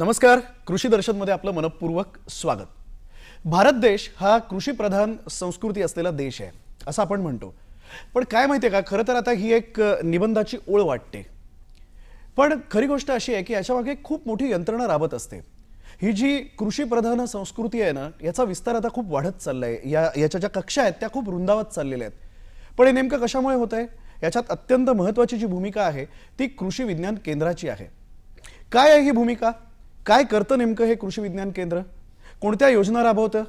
नमस्कार कृषी दर्शनमध्ये आपलं मनपूर्वक स्वागत भारत देश हा कृषीप्रधान संस्कृती असलेला देश आहे असं आपण म्हणतो पण काय माहिती आहे का खरं तर आता ही एक निबंधाची ओळ वाटते पण खरी गोष्ट अशी आहे की याच्यामागे खूप मोठी यंत्रणा राबत असते ही जी कृषीप्रधान संस्कृती आहे ना याचा विस्तार आता खूप वाढत चालला आहे या याच्या ज्या कक्षा आहेत त्या खूप रुंदावत चाललेल्या आहेत पण हे नेमकं कशामुळे होत आहे याच्यात अत्यंत महत्त्वाची जी भूमिका आहे ती कृषी विज्ञान केंद्राची आहे काय आहे ही भूमिका काय करतं नेमकं हे कृषी विज्ञान केंद्र कोणत्या योजना राबवतं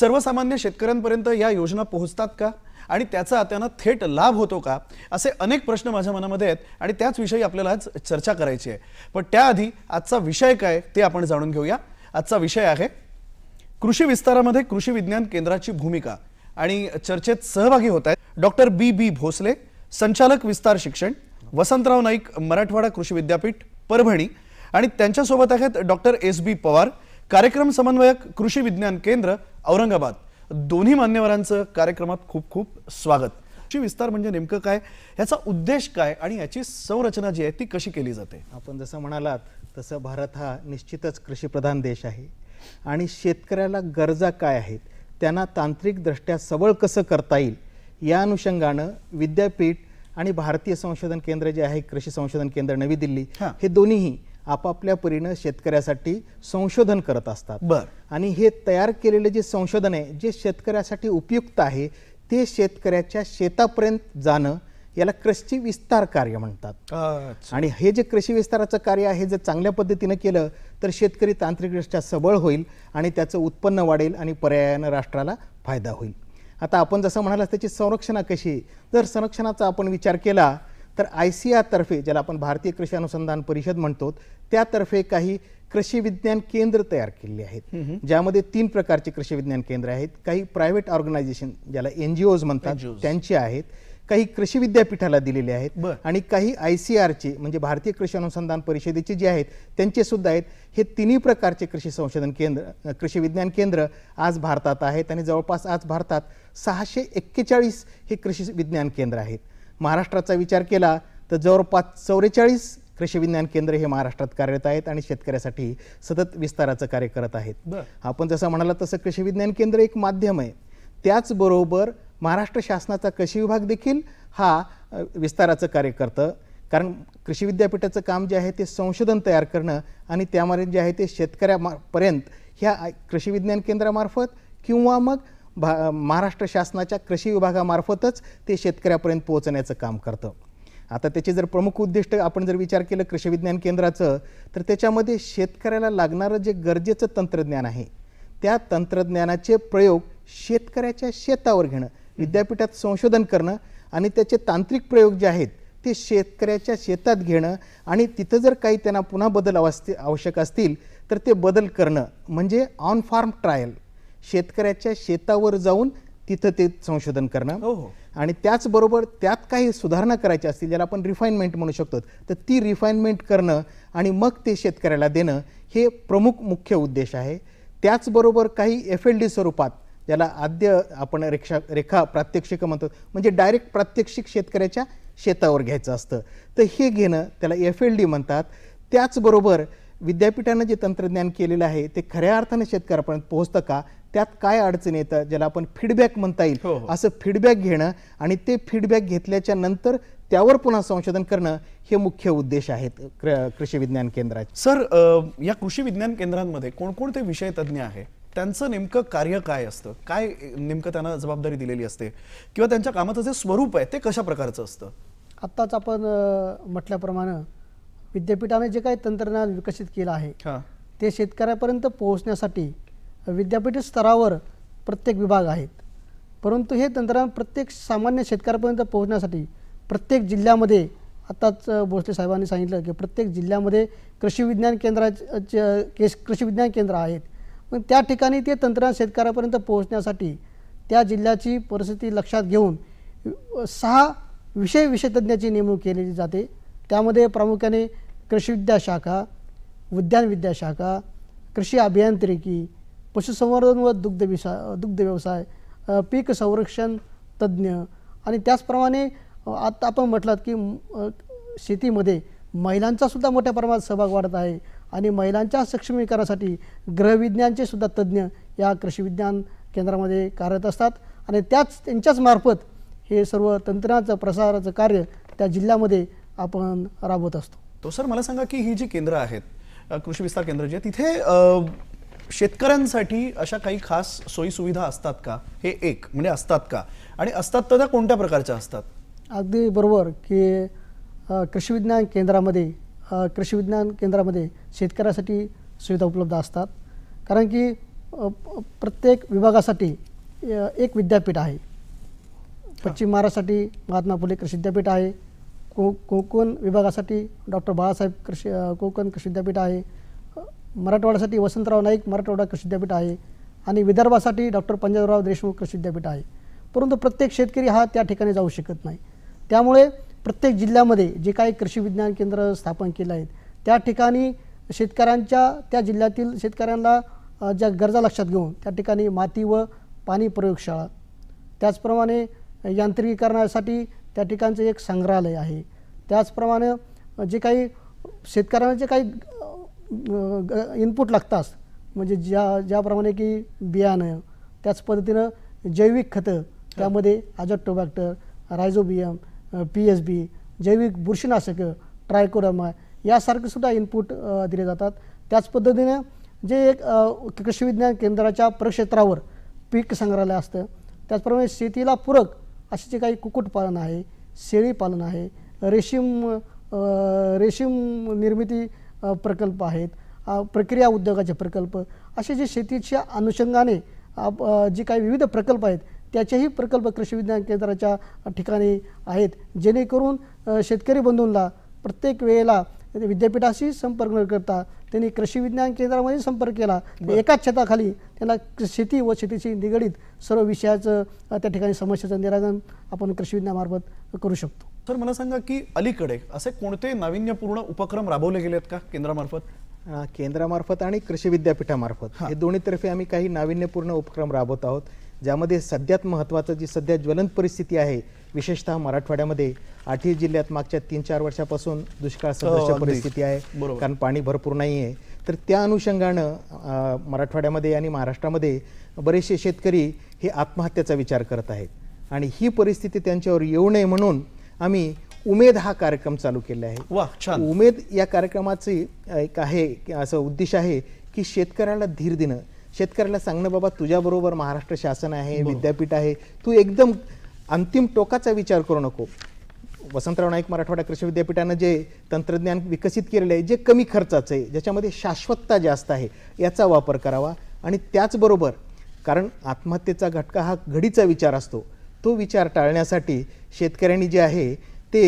सर्वसामान्य शेतकऱ्यांपर्यंत या योजना पोहोचतात का आणि त्याचा त्यांना थेट लाभ होतो का असे अनेक प्रश्न माझ्या मनामध्ये आहेत आणि त्याचविषयी आपल्याला आज चर्चा करायची आहे पण त्याआधी आजचा विषय काय ते आपण जाणून घेऊया आजचा विषय आहे कृषी विस्तारामध्ये कृषी विज्ञान केंद्राची भूमिका आणि चर्चेत सहभागी होत आहेत डॉक्टर बी बी भोसले संचालक विस्तार शिक्षण वसंतराव नाईक मराठवाडा कृषी विद्यापीठ परभणी आणि त्यांच्यासोबत आहेत डॉक्टर एस बी पवार कार्यक्रम समन्वयक कृषी विज्ञान केंद्र औरंगाबाद दोन्ही मान्यवरांचं कार्यक्रमात खूप खूप स्वागत कृषी विस्तार म्हणजे नेमकं काय याचा उद्देश काय आणि याची संरचना जी आहे ती कशी केली जाते आपण जसं म्हणालात तसं भारत हा निश्चितच कृषीप्रधान देश आहे आणि शेतकऱ्याला गरजा काय आहेत त्यांना तांत्रिकदृष्ट्या सबळ कसं करता येईल या अनुषंगानं विद्यापीठ आणि भारतीय संशोधन केंद्र जे आहे कृषी संशोधन केंद्र नवी दिल्ली हे दोन्हीही आपापल्या परीनं शेतकऱ्यासाठी संशोधन करत असतात बरं आणि हे तयार केलेले जे संशोधन आहे जे शेतकऱ्यासाठी उपयुक्त आहे ते शेतकऱ्याच्या शेतापर्यंत जाणं याला कृषी विस्तार कार्य म्हणतात आणि हे जे कृषी विस्ताराचं कार्य आहे जर चांगल्या पद्धतीनं केलं तर शेतकरी तांत्रिकदृष्ट्या सबळ होईल आणि त्याचं उत्पन्न वाढेल आणि पर्यायानं राष्ट्राला फायदा होईल आता आपण जसं म्हणालास त्याची संरक्षणा कशी जर संरक्षणाचा आपण विचार केला तर आय सी आरतर्फे ज्याला आपण भारतीय कृषी अनुसंधान परिषद म्हणतो त्यातर्फे काही कृषी विज्ञान केंद्र तयार केलेली आहेत ज्यामध्ये तीन प्रकारचे कृषी विज्ञान केंद्र आहेत काही प्रायव्हेट ऑर्गनायझेशन ज्याला एनजीओज म्हणतात त्यांची आहेत काही कृषी विद्यापीठाला दिलेले आहेत आणि काही आय सी आरचे म्हणजे भारतीय कृषी अनुसंधान परिषदेचे जे आहेत त्यांचे सुद्धा आहेत हे तिन्ही प्रकारचे कृषी संशोधन केंद्र कृषी विज्ञान केंद्र आज भारतात आहेत आणि जवळपास आज भारतात सहाशे एक्केचाळीस हे कृषी विज्ञान केंद्र आहेत महाराष्ट्राचा विचार केला तर जवळपास चौवेचाळीस कृषी विज्ञान केंद्र हे महाराष्ट्रात कार्यरत आहेत आणि शेतकऱ्यासाठी सतत विस्ताराचं कार्य करत आहेत आपण जसं म्हणाला तसं कृषी विज्ञान केंद्र एक माध्यम आहे त्याचबरोबर महाराष्ट्र शासनाचा कृषी विभाग देखील हा विस्ताराचं कार्य करतं कारण कृषी विद्यापीठाचं काम जे आहे ते संशोधन तयार करणं आणि त्यामध्ये जे आहे ते शेतकऱ्यापर्यंत ह्या कृषी विज्ञान केंद्रामार्फत किंवा मग भा महाराष्ट्र शासनाच्या कृषी विभागामार्फतच ते शेतकऱ्यापर्यंत पोहोचण्याचं काम करतं आता त्याचे जर प्रमुख उद्दिष्ट आपण जर विचार केलं कृषी विज्ञान केंद्राचं तर त्याच्यामध्ये शेतकऱ्याला लागणारं जे गरजेचं तंत्रज्ञान आहे त्या तंत्रज्ञानाचे प्रयोग शेतकऱ्याच्या शेतावर घेणं विद्यापीठात संशोधन करणं आणि त्याचे तांत्रिक प्रयोग जे आहेत ते शेतकऱ्याच्या शेतात घेणं आणि तिथं जर काही त्यांना पुन्हा बदल आवश्यक असतील तर ते बदल करणं म्हणजे ऑन फार्म ट्रायल शेतकऱ्याच्या शेतावर जाऊन तिथं ते संशोधन करणं हो, हो आणि त्याचबरोबर त्यात काही सुधारणा करायच्या असतील ज्याला आपण रिफाईनमेंट म्हणू शकतो तर ती रिफाईनमेंट करणं आणि मग ते शेतकऱ्याला देणं हे प्रमुख मुख्य उद्देश आहे त्याचबरोबर काही एफ एल डी स्वरूपात ज्याला आद्य आपण रेक्षा रेखा प्रात्यक्षिक म्हणतो म्हणजे डायरेक्ट प्रात्यक्षिक शेतकऱ्याच्या शेतावर घ्यायचं असतं तर हे घेणं त्याला एफ एल डी म्हणतात त्याचबरोबर विद्यापीठानं जे तंत्रज्ञान केलेलं आहे ते खऱ्या अर्थानं शेतकऱ्यापर्यंत पोहोचतं का त्यात काय अडचणी येतं ज्याला आपण फीडबॅक म्हणता येईल हो, हो. असं फीडबॅक घेणं आणि ते फीडबॅक घेतल्याच्या नंतर त्यावर पुन्हा संशोधन करणं हे मुख्य उद्देश आहेत कृषी विज्ञान केंद्राचे सर या कृषी विज्ञान केंद्रांमध्ये कोणकोणते विषय तज्ज्ञ आहे त्यांचं नेमकं कार्य काय असतं काय नेमकं त्यांना जबाबदारी दिलेली असते किंवा त्यांच्या कामाचं जे स्वरूप आहे ते कशा प्रकारचं असतं आत्ताच आपण म्हटल्याप्रमाणे विद्यापीठाने जे काही तंत्रज्ञान विकसित केलं आहे ते शेतकऱ्यापर्यंत पोहोचण्यासाठी विद्यापीठ स्तरावर प्रत्येक विभाग आहेत परंतु हे तंत्रज्ञान प्रत्येक सामान्य शेतकऱ्यापर्यंत पोहोचण्यासाठी प्रत्येक जिल्ह्यामध्ये आत्ताच भोसले साहेबांनी सांगितलं की प्रत्येक जिल्ह्यामध्ये कृषी विज्ञान केंद्राचे केस कृषी विज्ञान केंद्र आहेत पण त्या ठिकाणी ते तंत्रज्ञान शेतकऱ्यापर्यंत पोहोचण्यासाठी त्या जिल्ह्याची परिस्थिती लक्षात घेऊन सहा विषय विशेषतज्ञाची नेमणूक केली जाते त्यामध्ये प्रामुख्याने कृषी विद्याशाखा उद्यानविद्याशाखा कृषी अभियांत्रिकी पशुसंवर्धन व दुग्ध विसा दुग्ध व्यवसाय पीक संरक्षण तज्ज्ञ आणि त्याचप्रमाणे आता आपण म्हटलात की शेतीमध्ये महिलांचासुद्धा मोठ्या प्रमाणात सहभाग वाढत आहे आणि महिलांच्या सक्षमीकरणासाठी ग्रहविज्ञानचे सुद्धा तज्ज्ञ या कृषीविज्ञान केंद्रामध्ये कार्यरत असतात आणि त्याच त्यांच्याच मार्फत हे सर्व तंत्रज्ञाचं प्रसाराचं कार्य त्या जिल्ह्यामध्ये आपण राबवत असतो तो सर मला सांगा की ही जी केंद्र आहेत कृषी विस्तार केंद्र जे तिथे शेतकऱ्यांसाठी अशा काही खास सोयीसुविधा असतात का हे एक म्हणजे असतात का आणि असतात तर त्या कोणत्या प्रकारच्या असतात अगदी बरोबर की कृषी विज्ञान केंद्रामध्ये कृषी विज्ञान केंद्रामध्ये शेतकऱ्यासाठी सुविधा उपलब्ध असतात कारण की प्रत्येक विभागासाठी एक विद्यापीठ आहे पश्चिम महाराष्ट्रासाठी महात्मा फुले कृषी विद्यापीठ आहे को कोकण विभागासाठी डॉक्टर बाळासाहेब कृषी कोकण कृषी विद्यापीठ आहे मराठवाड्यासाठी वसंतराव नाईक मराठवाडा कृषी विद्यापीठ आहे आणि विदर्भासाठी डॉक्टर पंजाबराव देशमुख कृषी विद्यापीठ आहे परंतु प्रत्येक शेतकरी हा त्या ठिकाणी जाऊ शकत नाही त्यामुळे प्रत्येक जिल्ह्यामध्ये जे काही कृषी विज्ञान केंद्र स्थापन केले आहेत त्या ठिकाणी शेतकऱ्यांच्या त्या जिल्ह्यातील शेतकऱ्यांना ज्या गरजा लक्षात घेऊन त्या ठिकाणी माती व पाणी प्रयोगशाळा त्याचप्रमाणे यांत्रिकीकरणासाठी त्या ठिकाणचं एक संग्रहालय आहे त्याचप्रमाणे जे काही शेतकऱ्यांना जे काही इनपुट लागतात म्हणजे ज्या ज्याप्रमाणे की बियाणं त्याच पद्धतीनं जैविक खतं त्यामध्ये azotobacter rhizobium P S B जैविक बुरशीनाशकं ट्रायकोरमा यासारखे सुद्धा इनपुट दिले जातात त्याच पद्धतीनं जे एक कृषी विज्ञान केंद्राच्या प्रक्षेत्रावर पीक संग्रहालय असतं त्याचप्रमाणे शेतीला पूरक असे जे काही कुक्कुटपालन आहे शेळीपालन आहे रेशीम रेशीम निर्मिती प्रकल्प आहेत प्रक्रिया उद्योगाचे प्रकल्प असे जे शेतीच्या अनुषंगाने जे काही विविध प्रकल्प आहेत त्याचेही प्रकल्प कृषी विज्ञान केंद्राच्या ठिकाणी आहेत जेणेकरून शेतकरी बंधूंना प्रत्येक वेळेला विद्यापीठाशी संपर्क न करता त्यांनी कृषी विज्ञान केंद्रामध्ये संपर्क केला एकाच छताखाली त्यांना शेती व शेतीशी निगडीत सर्व विषयाचं त्या ठिकाणी समस्येचं निराकरण आपण कृषी विज्ञानामार्फत करू शकतो सर मला सांगा की अलीकडे असे कोणते नाविन्यपूर्ण उपक्रम राबवले गेलेत का केंद्रामार्फत केंद्रामार्फत आणि कृषी विद्यापीठामार्फत हे दोन्हीतर्फे आम्ही काही नाविन्यपूर्ण उपक्रम राबवत आहोत ज्यामध्ये सध्यात महत्त्वाचं जी सध्या ज्वलंत परिस्थिती आहे विशेषतः मराठवाड्यामध्ये आठही जिल्ह्यात मागच्या तीन चार वर्षापासून दुष्काळ हो, सदृश परिस्थिती आहे कारण पाणी भरपूर नाही आहे तर त्या अनुषंगानं मराठवाड्यामध्ये आणि महाराष्ट्रामध्ये बरेचसे शेतकरी हे आत्महत्याचा विचार करत आहेत आणि ही परिस्थिती त्यांच्यावर येऊ नये म्हणून आम्ही उमेद हा कार्यक्रम चालू केला आहे उमेद या कार्यक्रमाचे एक आहे असं उद्देश आहे की शेतकऱ्याला धीर देणं शेतकऱ्याला सांगणं बाबा तुझ्याबरोबर महाराष्ट्र शासन आहे विद्यापीठ आहे तू एकदम अंतिम टोकाचा विचार करू नको वसंतराव नाईक मराठवाडा कृषी विद्यापीठानं जे तंत्रज्ञान विकसित केलेलं आहे जे कमी खर्चाचं आहे ज्याच्यामध्ये शाश्वतता जास्त आहे याचा वापर करावा आणि त्याचबरोबर कारण आत्महत्येचा घटका हा घडीचा विचार असतो तो विचार टाळण्यासाठी शेतकऱ्यांनी जे आहे ते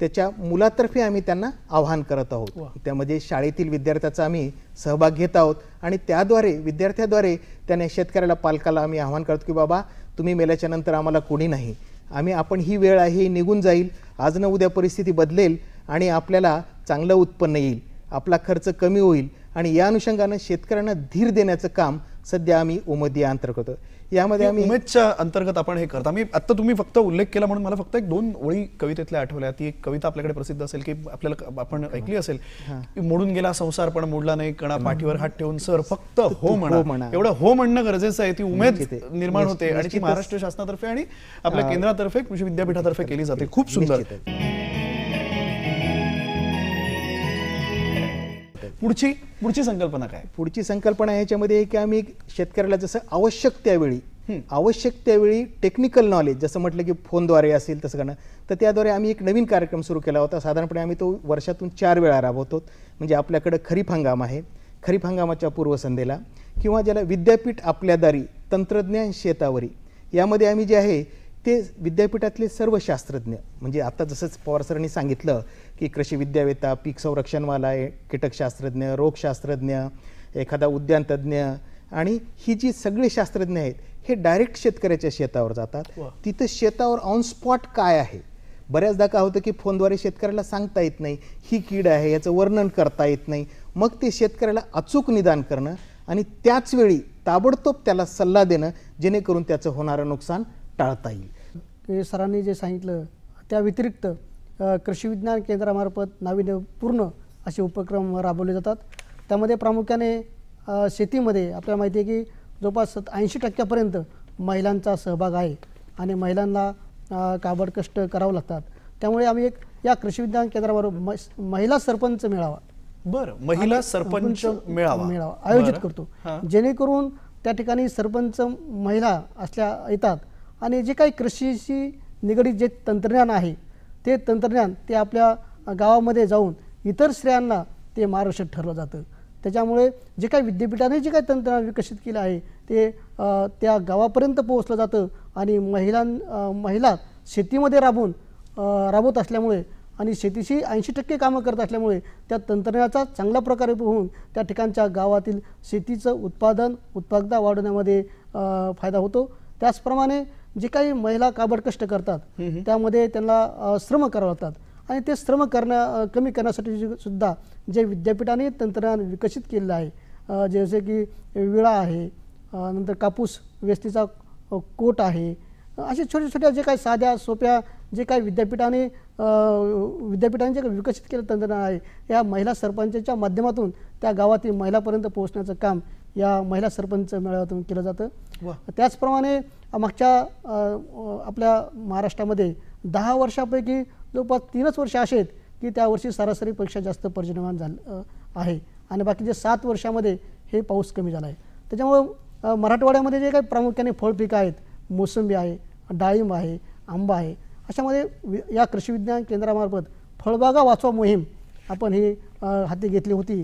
त्याच्या मुलातर्फे आम्ही त्यांना आवाहन करत आहोत त्यामध्ये शाळेतील विद्यार्थ्याचा आम्ही सहभाग घेत आहोत आणि त्याद्वारे विद्यार्थ्याद्वारे त्याने शेतकऱ्याला पालकाला आम्ही आव्हान करतो की बाबा तुम्ही मेल्याच्या नंतर आम्हाला कोणी नाही आम्ही आपण ही वेळ आहे ही निघून जाईल आज न उद्या परिस्थिती बदलेल आणि आपल्याला चांगलं उत्पन्न येईल आपला खर्च कमी होईल आणि या अनुषंगानं शेतकऱ्यांना धीर देण्याचं काम सध्या आम्ही उमदिया अंतर्गत यामध्ये आम्ही उमेदच्या अंतर्गत आपण हे करता मी आता तुम्ही फक्त उल्लेख केला म्हणून मला फक्त एक दोन ओळी कवितेतल्या आठवल्या ती एक कविता आपल्याकडे प्रसिद्ध असेल की आपल्याला आपण ऐकली असेल मोडून गेला संसार पण मोडला नाही कणा पाठीवर हात ठेवून सर फक्त हो, हो म्हणा एवढं हो म्हणणं गरजेचं आहे ती उमेद निर्माण होते आणि ती महाराष्ट्र शासनातर्फे आणि आपल्या केंद्रातर्फे कृषी विद्यापीठातर्फे केली जाते खूप सुंदर पुढची पुढची संकल्पना काय पुढची संकल्पना ह्याच्यामध्ये की आम्ही शेतकऱ्याला जसं आवश्यक त्यावेळी आवश्यक त्यावेळी टेक्निकल नॉलेज जसं म्हटलं की फोनद्वारे असेल तसं करणं तर त्याद्वारे आम्ही एक नवीन कार्यक्रम सुरू केला होता साधारणपणे आम्ही तो वर्षातून चार वेळा राबवतो म्हणजे आपल्याकडं खरीप हंगाम आहे खरीप हंगामाच्या पूर्वसंध्येला किंवा ज्याला विद्यापीठ आपल्या तंत्रज्ञान शेतावरी यामध्ये आम्ही जे आहे ते विद्यापीठातले सर्व शास्त्रज्ञ म्हणजे आता जसंच पवार सरांनी सांगितलं की कृषी विद्यावेता पीक संरक्षणवाला आहे कीटकशास्त्रज्ञ रोगशास्त्रज्ञ एखादा उद्यानतज्ञ आणि ही जी सगळी शास्त्रज्ञ आहेत हे डायरेक्ट शेतकऱ्याच्या शेतावर जातात तिथं शेतावर ऑन स्पॉट काय आहे बऱ्याचदा काय होतं की फोनद्वारे शेतकऱ्याला सांगता येत नाही ही कीड आहे याचं वर्णन करता येत नाही मग ते शेतकऱ्याला अचूक निदान करणं आणि त्याचवेळी ताबडतोब त्याला सल्ला देणं जेणेकरून त्याचं होणारं नुकसान टाळता येईल सरांनी जे सांगितलं त्या व्यतिरिक्त कृषी विज्ञान केंद्रामार्फत नाविन्यपूर्ण असे उपक्रम राबवले जातात त्यामध्ये प्रामुख्याने शेतीमध्ये आपल्याला माहिती आहे की जवळपास ऐंशी टक्क्यापर्यंत महिलांचा सहभाग आहे आणि महिलांना काबड कष्ट करावं लागतात त्यामुळे आम्ही एक या कृषी विज्ञान केंद्रावर महिला सरपंच मिळावा बर महिला सरपंच मेळावा आयोजित करतो जेणेकरून त्या ठिकाणी सरपंच महिला असल्या येतात आणि जे काही कृषीशी निगडीत जे तंत्रज्ञान आहे ते तंत्रज्ञान ते आपल्या गावामध्ये जाऊन इतर स्त्रियांना ते मार्गदर्शक ठरलं जातं त्याच्यामुळे जे काही विद्यापीठाने जे काही तंत्रज्ञान विकसित केलं आहे ते त्या गावापर्यंत पोहोचलं जातं आणि महिलां महिला शेतीमध्ये राबून राबवत असल्यामुळे आणि शेतीशी ऐंशी टक्के कामं करत असल्यामुळे त्या तंत्रज्ञानाचा चांगल्या प्रकारे होऊन त्या ठिकाणच्या गावातील शेतीचं उत्पादन उत्पादकता वाढवण्यामध्ये फायदा होतो त्याचप्रमाणे जे काही महिला काबड कष्ट करतात त्यामध्ये त्यांना श्रम करावं लागतात आणि ते श्रम करण्या कमी करण्यासाठी सुद्धा जे विद्यापीठाने तंत्रज्ञान विकसित केलेलं आहे जसे की विळा आहे नंतर कापूस वेस्तीचा कोट आहे असे छोट्या छोट्या जे काही साध्या सोप्या जे काही विद्यापीठाने विद्यापीठाने जे काही विकसित केलं तंत्रज्ञान आहे या महिला सरपंचाच्या माध्यमातून त्या गावातील महिलापर्यंत पोहोचण्याचं काम या महिला सरपंच मेळाव्यातून केलं जातं त्याचप्रमाणे मागच्या आपल्या महाराष्ट्रामध्ये दहा वर्षापैकी जवळपास तीनच वर्ष असे आहेत की त्या वर्षी सरासरीपेक्षा जास्त पर्जन्यमान झालं आहे आणि बाकीचे सात वर्षामध्ये हे पाऊस कमी झाला आहे त्याच्यामुळं मराठवाड्यामध्ये जे काही प्रामुख्याने फळपिकं आहेत मोसंबी आहे डाळिंब आहे आंबा आहे अशामध्ये वि या कृषी विज्ञान केंद्रामार्फत फळबागा वाचवा मोहीम आपण ही हाती घेतली होती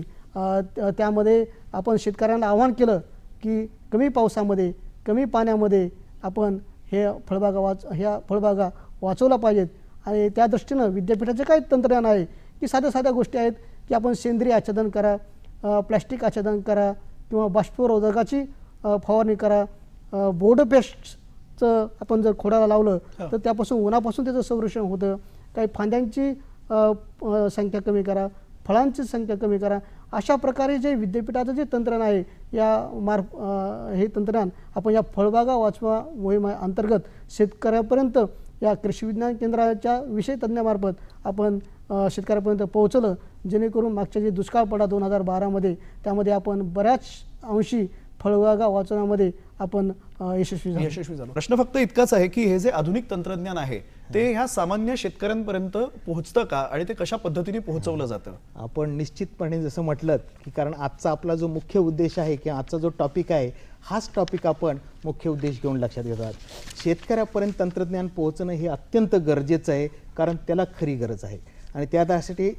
त्यामध्ये आपण शेतकऱ्यांना आव्हान केलं की कमी पावसामध्ये कमी पाण्यामध्ये आपण हे फळबागा वाच ह्या फळबागा वाचवल्या पाहिजेत आणि त्या दृष्टीनं विद्यापीठाचं काय तंत्रज्ञान आहे की साध्या साध्या गोष्टी आहेत की आपण सेंद्रिय आच्छादन करा प्लॅस्टिक आच्छादन करा किंवा बाष्परोधकाची फवारणी करा बोर्ड पेस्टचं आपण जर खोडाला लावलं तर त्यापासून उन्हापासून त्याचं संरक्षण होतं काही फांद्यांची संख्या कमी करा फळांची संख्या कमी करा अशा प्रकारे जे विद्यापीठाचं जे तंत्रज्ञान आहे या मार्फ हे तंत्रज्ञान आपण या फळबागा वाचवा मोहिमा अंतर्गत शेतकऱ्यापर्यंत या कृषी विज्ञान केंद्राच्या विषय तज्ज्ञामार्फत आपण शेतकऱ्यापर्यंत पोहोचलं जेणेकरून मागच्या जे दुष्काळ पडा दोन हजार बारामध्ये त्यामध्ये आपण बऱ्याच अंशी फळबागा वाचवण्यामध्ये आपण यशस्वी यशस्वी झालो प्रश्न फक्त इतकाच आहे की हे जे आधुनिक तंत्रज्ञान आहे ते ह्या सामान्य शेतकऱ्यांपर्यंत पोहोचतं का आणि ते कशा पद्धतीने पोहोचवलं जातं आपण निश्चितपणे जसं म्हटलं की कारण आजचा आपला जो मुख्य उद्देश आहे किंवा आजचा जो टॉपिक आहे हाच टॉपिक आपण मुख्य उद्देश घेऊन लक्षात घेतात शेतकऱ्यापर्यंत तंत्रज्ञान पोहोचणं हे अत्यंत गरजेचं आहे कारण त्याला खरी गरज आहे आणि त्यासाठी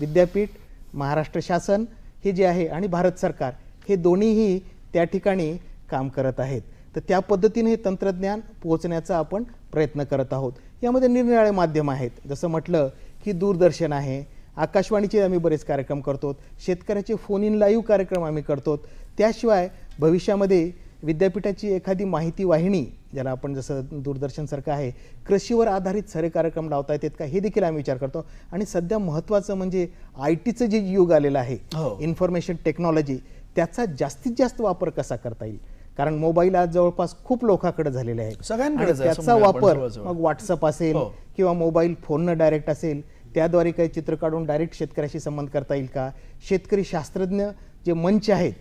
विद्यापीठ महाराष्ट्र शासन हे जे आहे आणि भारत सरकार हे दोन्हीही त्या ठिकाणी काम करत आहेत तर त्या पद्धतीने हे तंत्रज्ञान पोहोचण्याचा आपण प्रयत्न करत आहोत यामध्ये निरनिराळे माध्यम आहेत जसं म्हटलं की दूरदर्शन आहे आकाशवाणीचे आम्ही बरेच कार्यक्रम करतो शेतकऱ्याचे फोन इन लाईव्ह कार्यक्रम आम्ही करतो त्याशिवाय भविष्यामध्ये विद्यापीठाची एखादी माहिती वाहिनी ज्याला आपण जसं दूरदर्शनसारखं आहे कृषीवर आधारित सरे कार्यक्रम लावता येतात का हे देखील आम्ही विचार करतो आणि सध्या महत्त्वाचं म्हणजे आय टीचं जे युग आलेलं आहे इन्फॉर्मेशन हो. टेक्नॉलॉजी त्याचा जास्तीत जास्त वापर कसा करता येईल कारण मोबाईल आज जवळपास खूप लोकांकडे झालेले आहे सगळ्यांकडे त्याचा वापर मग व्हॉट्सअप असेल हो. किंवा मोबाईल फोननं डायरेक्ट असेल त्याद्वारे काही चित्र काढून डायरेक्ट शेतकऱ्याशी संबंध करता येईल का शेतकरी शास्त्रज्ञ जे मंच आहेत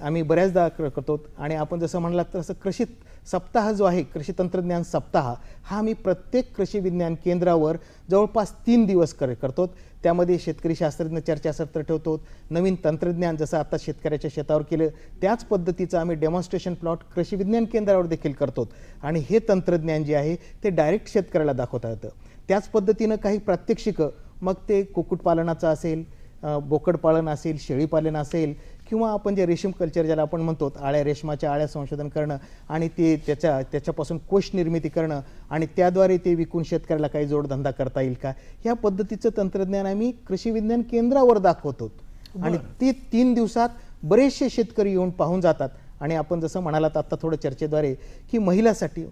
आम्ही बऱ्याचदा करतो आणि आपण जसं म्हणलात तसं कृषीत सप्ताह जो आहे कृषी तंत्रज्ञान सप्ताह हा आम्ही प्रत्येक कृषी विज्ञान केंद्रावर जवळपास तीन दिवस कर करतो त्यामध्ये शेतकरी शास्त्रज्ञ चर्चासत्र ठेवतो नवीन तंत्रज्ञान जसं आता शेतकऱ्याच्या शेतावर केलं त्याच पद्धतीचं आम्ही डेमॉन्स्ट्रेशन प्लॉट कृषी विज्ञान केंद्रावर देखील करतो आणि हे तंत्रज्ञान जे आहे ते डायरेक्ट शेतकऱ्याला दाखवता येतं त्याच पद्धतीनं काही प्रात्यक्षिकं मग ते कुक्कुटपालनाचं असेल बोकडपालन असेल शेळीपालन असेल किंवा आपण जे रेशीम कल्चर ज्याला आपण म्हणतो आळ्या रेशमाच्या आळ्या संशोधन करणं आणि ते त्याच्या त्याच्यापासून कोश निर्मिती करणं आणि त्याद्वारे ते विकून शेतकऱ्याला काही जोडधंदा करता येईल का ह्या पद्धतीचं तंत्रज्ञान आम्ही कृषी विज्ञान केंद्रावर दाखवतो आणि ते तीन दिवसात बरेचसे शेतकरी येऊन पाहून जातात आणि आपण जसं म्हणालात आत्ता थोडं चर्चेद्वारे की महिलासाठी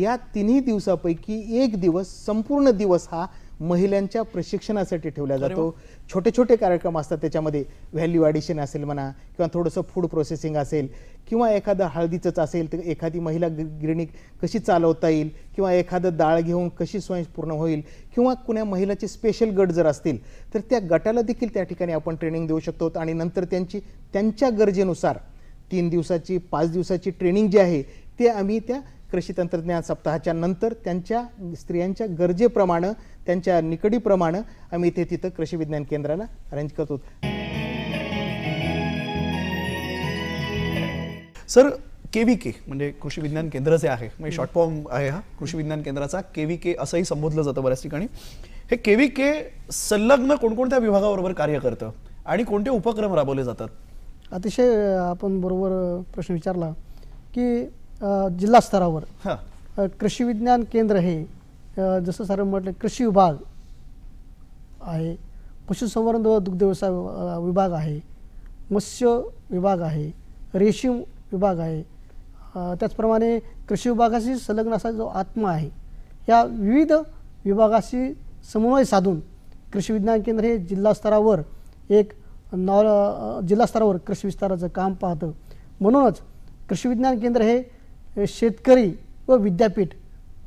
या तिन्ही दिवसापैकी एक दिवस संपूर्ण दिवस हा महिलांच्या प्रशिक्षणासाठी ठेवला जातो छोटे छोटे कार्यक्रम असतात त्याच्यामध्ये व्हॅल्यू ॲडिशन असेल म्हणा किंवा थोडंसं फूड प्रोसेसिंग असेल किंवा एखादं हळदीचंच असेल तर एखादी महिला गिरणी कशी चालवता येईल किंवा एखादं डाळ घेऊन कशी स्वयंपूर्ण होईल किंवा कुण्या महिलाचे स्पेशल गट जर असतील तर त्या गटाला देखील त्या ठिकाणी आपण ट्रेनिंग देऊ शकतो आणि नंतर त्यांची त्यांच्या गरजेनुसार तीन दिवसाची पाच दिवसाची ट्रेनिंग जी आहे ते आम्ही त्या कृषी तंत्रज्ञान सप्ताहाच्या नंतर त्यांच्या स्त्रियांच्या गरजेप्रमाणे त्यांच्या निकडीप्रमाणे आम्ही इथे तिथं कृषी विज्ञान केंद्राला अरेंज करतो सर के व्ही के म्हणजे कृषी विज्ञान केंद्र जे आहे म्हणजे शॉर्ट फॉर्म आहे हा कृषी विज्ञान केंद्राचा के व्ही के असंही संबोधलं जातं बऱ्याच ठिकाणी हे के व्ही के संलग्न कोणकोणत्या विभागाबरोबर कार्य करतं आणि कोणते उपक्रम राबवले जातात अतिशय आपण बरोबर प्रश्न विचारला की जिल्हा स्तरावर कृषी विज्ञान केंद्र हे जसं सर म्हटलं कृषी विभाग आहे पशुसंवर्धन व दुग्धव्यवसाय विभाग आहे मत्स्य विभाग आहे रेशीम विभाग आहे त्याचप्रमाणे कृषी विभागाशी संलग्न असा जो आत्मा आहे या विविध विभागाशी समन्वय साधून कृषी विज्ञान केंद्र हे जिल्हा स्तरावर एक नॉ जिल्हा स्तरावर कृषी विस्ताराचं काम पाहतं म्हणूनच कृषी विज्ञान केंद्र हे शेतकरी व विद्यापीठ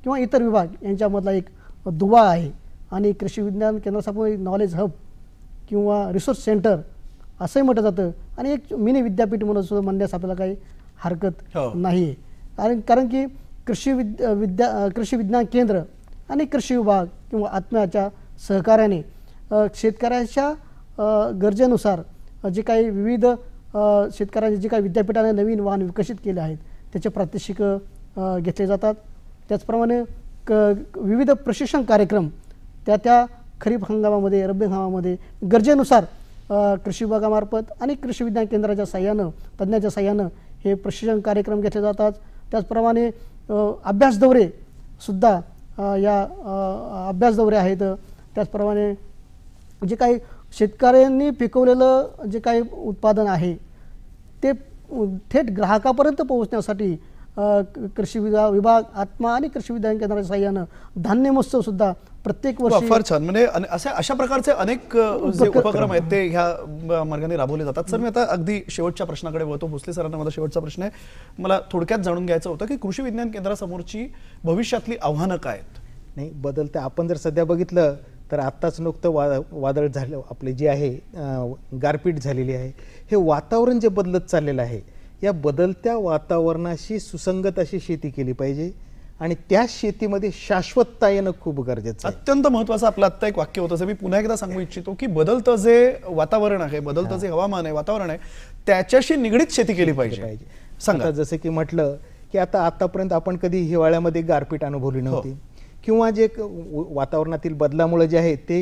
किंवा इतर विभाग यांच्यामधला एक दुवा आहे आणि कृषी विज्ञान केंद्रासमोर नॉलेज हब किंवा रिसोर्स सेंटर असंही म्हटलं जातं आणि एक मिनी विद्यापीठ म्हणून सुद्धा म्हणण्यास आपल्याला काही हरकत हो. नाही आहे कारण कारण की कृषी विद्या विद्या कृषी विज्ञान केंद्र आणि कृषी विभाग किंवा आत्म्याच्या सहकार्याने शेतकऱ्याच्या गरजेनुसार जे काही विविध शेतकऱ्यांचे जे काही विद्यापीठाने नवीन वाहन विकसित केले आहेत त्याचे प्रात्यक्षिक घेतले जातात त्याचप्रमाणे क विविध प्रशिक्षण कार्यक्रम त्या त्या खरीप हंगामामध्ये रब्बी हंगामामध्ये गरजेनुसार कृषी विभागामार्फत आणि कृषी विज्ञान केंद्राच्या सहाय्यानं तज्ज्ञाच्या साह्यानं हे प्रशिक्षण कार्यक्रम घेतले जातात त्याचप्रमाणे अभ्यास दौरे सुद्धा या अभ्यास दौरे आहेत त्याचप्रमाणे जे काही शेतकऱ्यांनी पिकवलेलं जे काही उत्पादन आहे ते थेट ग्राहकापर्यंत पोहोचण्यासाठी कृषी विभाग विभाग आत्मा आणि कृषी विज्ञान केंद्राच्या सहाय्यानं धान्य महोत्सव सुद्धा प्रत्येक वर्षी फार छान म्हणजे असे अशा प्रकारचे अनेक उपक्रम आहेत ते ह्या मार्गाने राबवले जातात सर मी आता अगदी शेवटच्या प्रश्नाकडे वळतो भोसले सरांना माझा शेवटचा प्रश्न आहे मला थोडक्यात जाणून घ्यायचं होतं की कृषी विज्ञान केंद्रासमोरची भविष्यातली आव्हानं काय आहेत नाही बदलते आपण जर सध्या बघितलं तर आत्ताच नुकतं वादळ झालं आपले जे आहे गारपीट झालेली आहे हे वातावरण जे बदलत चाललेलं आहे या बदलत्या वातावरणाशी सुसंगत अशी शेती केली पाहिजे आणि त्या शेतीमध्ये शाश्वतता येणं खूप गरजेचं अत्यंत महत्वाचं आपलं आत्ता एक वाक्य होतं मी पुन्हा एकदा सांगू इच्छितो की बदलतं जे वातावरण आहे बदलतं जे हवामान आहे वातावरण आहे त्याच्याशी निगडीत शेती केली पाहिजे पाहिजे सांगा जसं की म्हटलं की आता आतापर्यंत आपण कधी हिवाळ्यामध्ये गारपीट अनुभवली हो. नव्हती किंवा जे वातावरणातील बदलामुळे जे आहे ते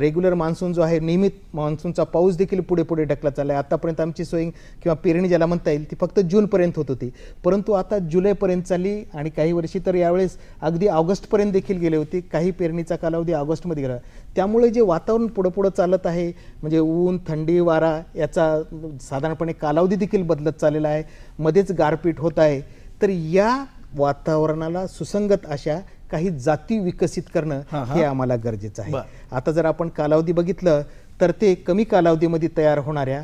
रेग्युलर मान्सून जो आहे नियमित मान्सूनचा पाऊस देखील पुढे पुढे ढकला चालला आहे आतापर्यंत आमची सोयी किंवा पेरणी ज्याला म्हणता येईल ती फक्त जूनपर्यंत होत होती परंतु आता जुलैपर्यंत चालली आणि काही वर्षी तर यावेळेस अगदी ऑगस्टपर्यंत देखील गेले होते काही पेरणीचा कालावधी ऑगस्टमध्ये गेला त्यामुळे जे वातावरण पुढं पुढं चालत आहे म्हणजे ऊन थंडी वारा याचा साधारणपणे कालावधी देखील बदलत चाललेला आहे मध्येच गारपीट होत आहे तर या वातावरणाला सुसंगत अशा काही जाती विकसित करणं हे आम्हाला गरजेचं आहे आता जर आपण कालावधी बघितलं तर ते कमी कालावधीमध्ये तयार होणाऱ्या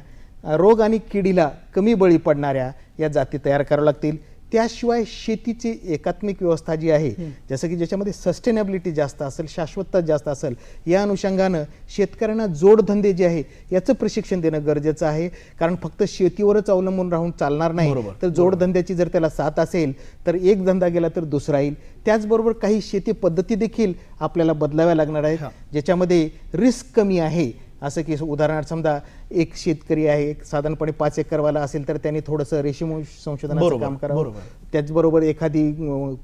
रोग आणि किडीला कमी बळी पडणाऱ्या या जाती तयार कराव्या लागतील त्याशिवाय शेतीची एकात्मिक व्यवस्था जी आहे जसं की ज्याच्यामध्ये सस्टेनेबिलिटी जास्त असेल शाश्वतता जास्त असेल या अनुषंगानं शेतकऱ्यांना जोडधंदे जे आहे याचं प्रशिक्षण देणं गरजेचं आहे कारण फक्त शेतीवरच अवलंबून राहून चालणार नाही तर जोडधंद्याची जर त्याला साथ असेल तर एक धंदा गेला तर दुसरा येईल त्याचबरोबर काही शेती पद्धती देखील आपल्याला बदलाव्या लागणार आहेत ज्याच्यामध्ये रिस्क कमी आहे असं की उदाहरणार्थ समजा एक शेतकरी आहे एक साधारणपणे पाच वाला असेल तर त्यांनी थोडस रेशीम संशोधनाचं काम करावं त्याचबरोबर एखादी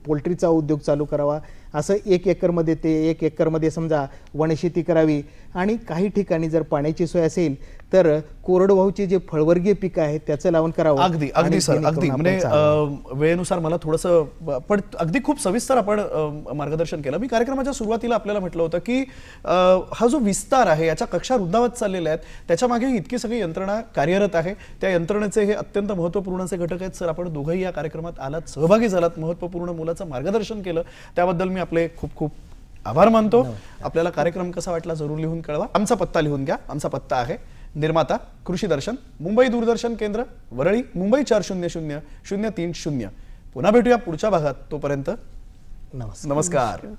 पोल्ट्रीचा उद्योग चालू करावा असं एक एकरमध्ये ते एक एकरमध्ये समजा वनशेती करावी आणि काही ठिकाणी जर पाण्याची सोय असेल तर कोरडवाहूचे जे फळवर्गीय पिकं आहेत त्याचं लावून करावं अगदी अगदी सर अगदी म्हणजे वेळेनुसार मला थोडस पण अगदी खूप सविस्तर आपण मार्गदर्शन केलं मी कार्यक्रमाच्या सुरुवातीला आपल्याला म्हटलं होतं की हा जो विस्तार आहे याच्या कक्षा रुंदावत चाललेल्या आहेत त्याच्या मागे इतकी सगळी यंत्रणा कार्यरत आहे त्या यंत्रणेचे हे अत्यंत महत्त्वपूर्ण असे घटक आहेत सर आपण दोघंही या कार्यक्रमात आलात सहभागी झालात महत्वपूर्ण मुलाचं मार्गदर्शन केलं त्याबद्दल मी आपले खूप खूप आभार मानतो आपल्याला कार्यक्रम कसा वाटला जरूर लिहून कळवा आमचा पत्ता लिहून घ्या आमचा पत्ता आहे निर्माता कृषी दर्शन मुंबई दूरदर्शन केंद्र वरळी मुंबई चार शून्य शून्य शून्य तीन शून्य पुन्हा भेटूया पुढच्या भागात तोपर्यंत नमस्कार